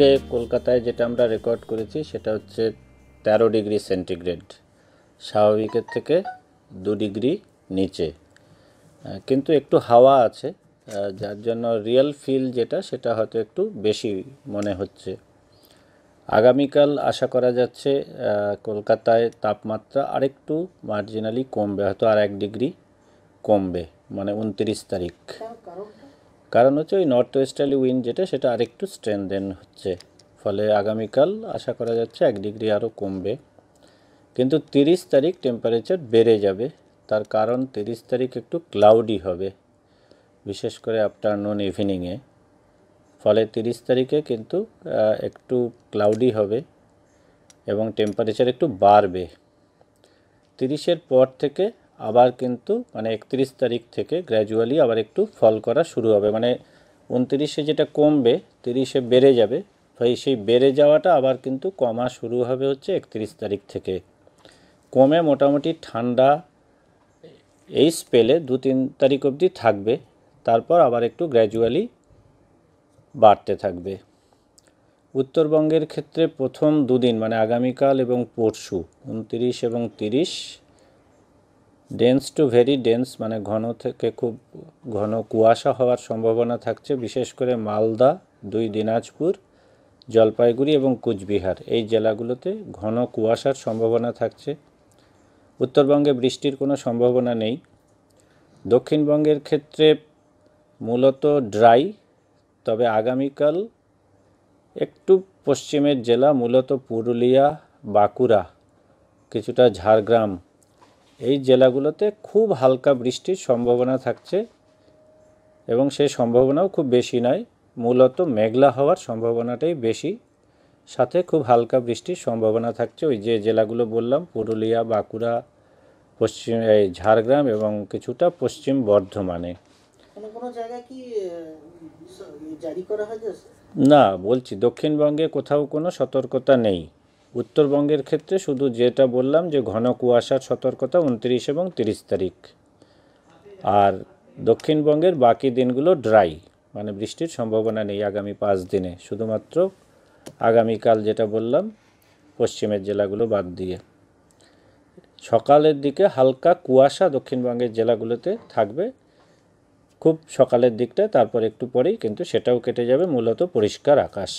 আজকে কলকাতায় যেটা আমরা রেকর্ড করেছি সেটা হচ্ছে তেরো ডিগ্রি সেন্টিগ্রেড স্বাভাবিকের থেকে দু ডিগ্রি নিচে কিন্তু একটু হাওয়া আছে যার জন্য রিয়েল ফিল যেটা সেটা হয়তো একটু বেশি মনে হচ্ছে আগামীকাল আশা করা যাচ্ছে কলকাতায় তাপমাত্রা আরেকটু মার্জিনালি কমবে হয়তো আর এক ডিগ্রি কমবে মানে উনত্রিশ তারিখ কারণ হচ্ছে ওই নর্থ ওয়েস্টার্লি উইন্ড যেটা সেটা আরেকটু স্ট্রেনদেন হচ্ছে ফলে আগামীকাল আশা করা যাচ্ছে এক ডিগ্রি আরও কমবে কিন্তু তিরিশ তারিখ টেম্পারেচার বেড়ে যাবে তার কারণ তিরিশ তারিখ একটু ক্লাউডি হবে বিশেষ করে আফটারনুন ইভিনিংয়ে ফলে তিরিশ তারিখে কিন্তু একটু ক্লাউডি হবে এবং টেম্পারেচার একটু বাড়বে তিরিশের পর থেকে আবার কিন্তু মানে একত্রিশ তারিখ থেকে গ্র্যাজুয়ালি আবার একটু ফল করা শুরু হবে মানে উনত্রিশে যেটা কমবে তিরিশে বেড়ে যাবে তাই সেই বেড়ে যাওয়াটা আবার কিন্তু কমা শুরু হবে হচ্ছে একত্রিশ তারিখ থেকে কমে মোটামুটি ঠান্ডা এই স্পেলে দু তিন তারিখ অবধি থাকবে তারপর আবার একটু গ্র্যাজুয়ালি বাড়তে থাকবে উত্তরবঙ্গের ক্ষেত্রে প্রথম দুদিন মানে আগামীকাল এবং পরশু উনতিরিশ এবং তিরিশ ডেন্স টু ভেরি ডেন্স মানে ঘন থেকে খুব ঘন কুয়াশা হওয়ার সম্ভাবনা থাকছে বিশেষ করে মালদা দুই দিনাজপুর জলপাইগুড়ি এবং কুচবিহার এই জেলাগুলোতে ঘন কুয়াশার সম্ভাবনা থাকছে উত্তরবঙ্গে বৃষ্টির কোনো সম্ভাবনা নেই দক্ষিণবঙ্গের ক্ষেত্রে মূলত ড্রাই তবে আগামীকাল একটু পশ্চিমের জেলা মূলত পুরুলিয়া বাঁকুড়া কিছুটা ঝাড়গ্রাম এই জেলাগুলোতে খুব হালকা বৃষ্টির সম্ভাবনা থাকছে এবং সেই সম্ভাবনাও খুব বেশি নয় মূলত মেঘলা হওয়ার সম্ভাবনাটাই বেশি সাথে খুব হালকা বৃষ্টির সম্ভাবনা থাকছে ওই যে জেলাগুলো বললাম পুরুলিয়া বাঁকুড়া পশ্চিম এই ঝাড়গ্রাম এবং কিছুটা পশ্চিম বর্ধমানে না বলছি দক্ষিণবঙ্গে কোথাও কোনো সতর্কতা নেই উত্তরবঙ্গের ক্ষেত্রে শুধু যেটা বললাম যে ঘন কুয়াশার সতর্কতা উনত্রিশ এবং তিরিশ তারিখ আর দক্ষিণবঙ্গের বাকি দিনগুলো ড্রাই মানে বৃষ্টির সম্ভাবনা নেই আগামী পাঁচ দিনে শুধুমাত্র আগামীকাল যেটা বললাম পশ্চিমের জেলাগুলো বাদ দিয়ে সকালের দিকে হালকা কুয়াশা দক্ষিণবঙ্গের জেলাগুলোতে থাকবে খুব সকালের দিকটা তারপর একটু পরেই কিন্তু সেটাও কেটে যাবে মূলত পরিষ্কার আকাশ